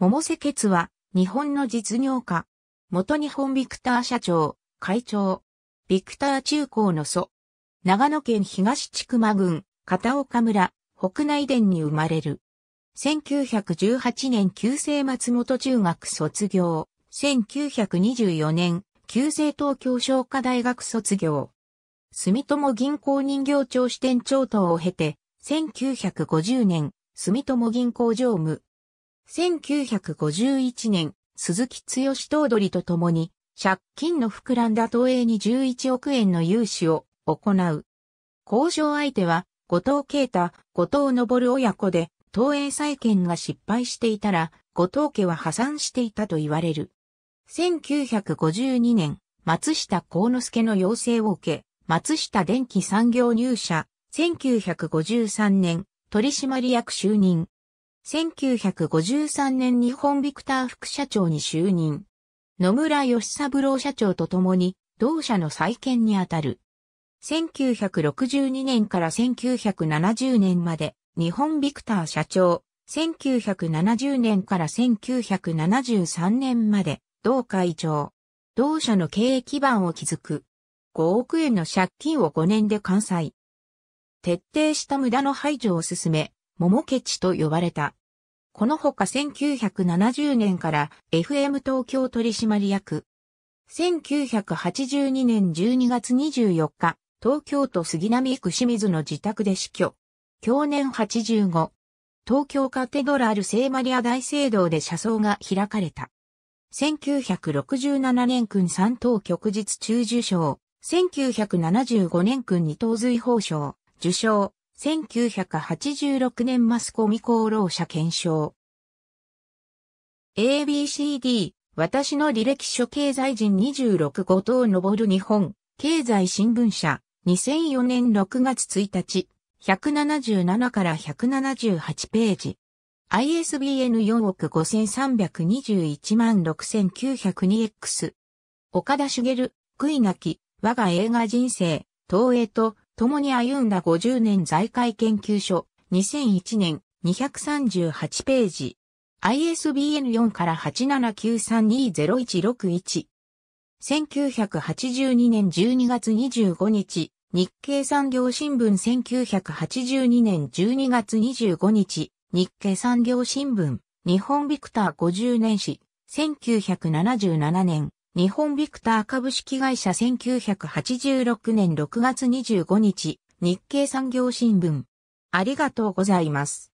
桃瀬傑は、日本の実業家。元日本ビクター社長、会長。ビクター中高の祖。長野県東千曲郡、片岡村、北内殿に生まれる。1918年旧制松本中学卒業。1924年、旧制東京商科大学卒業。住友銀行人形町支店長等を経て、1950年、住友銀行常務、1951年、鈴木剛頭取と共に、借金の膨らんだ東映に11億円の融資を行う。交渉相手は、後藤啓太、後藤昇親子で、東映再建が失敗していたら、後藤家は破産していたと言われる。1952年、松下幸之助の要請を受け、松下電機産業入社、1953年、取締役就任。1953年日本ビクター副社長に就任。野村義三郎社長と共に、同社の再建にあたる。1962年から1970年まで、日本ビクター社長。1970年から1973年まで、同会長。同社の経営基盤を築く。5億円の借金を5年で完済。徹底した無駄の排除を進め、桃ケチと呼ばれた。このほか1970年から FM 東京取締役。1982年12月24日、東京都杉並区清水の自宅で死去。去年85。東京カテドラル聖マリア大聖堂で車窓が開かれた。1967年君三等旭日中受賞、1975年君二等随法賞、受賞、1986年マスコミ功労者検証。ABCD、私の履歴書経済人26号等上る日本、経済新聞社、2004年6月1日、177から178ページ。ISBN 4億5321万 6902X。岡田茂、悔いなき、我が映画人生、東映と、共に歩んだ50年財界研究所、2001年、238ページ。ISBN4 から879320161。1982年12月25日、日経産業新聞1982年12月25日、日経産業新聞、日本ビクター50年史、1977年、日本ビクター株式会社1986年6月25日、日経産業新聞。ありがとうございます。